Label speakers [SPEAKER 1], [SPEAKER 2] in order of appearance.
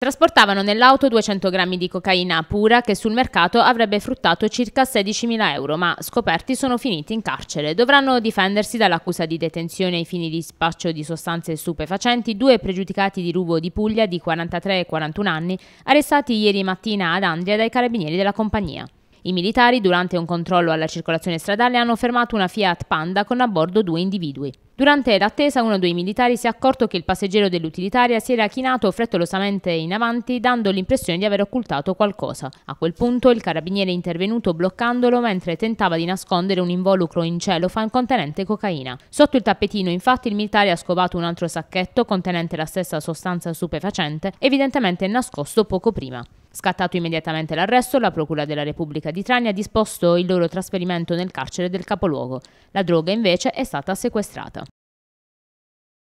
[SPEAKER 1] Trasportavano nell'auto 200 grammi di cocaina pura che sul mercato avrebbe fruttato circa 16.000 euro, ma scoperti sono finiti in carcere. Dovranno difendersi dall'accusa di detenzione ai fini di spaccio di sostanze stupefacenti due pregiudicati di rubo di Puglia di 43 e 41 anni, arrestati ieri mattina ad Andria dai carabinieri della compagnia. I militari, durante un controllo alla circolazione stradale, hanno fermato una Fiat Panda con a bordo due individui. Durante l'attesa uno dei militari si è accorto che il passeggero dell'utilitaria si era chinato frettolosamente in avanti dando l'impressione di aver occultato qualcosa. A quel punto il carabiniere è intervenuto bloccandolo mentre tentava di nascondere un involucro in cellofan contenente cocaina. Sotto il tappetino infatti il militare ha scovato un altro sacchetto contenente la stessa sostanza stupefacente evidentemente nascosto poco prima. Scattato immediatamente l'arresto, la Procura della Repubblica di Trani ha disposto il loro trasferimento nel carcere del capoluogo. La droga invece è stata sequestrata.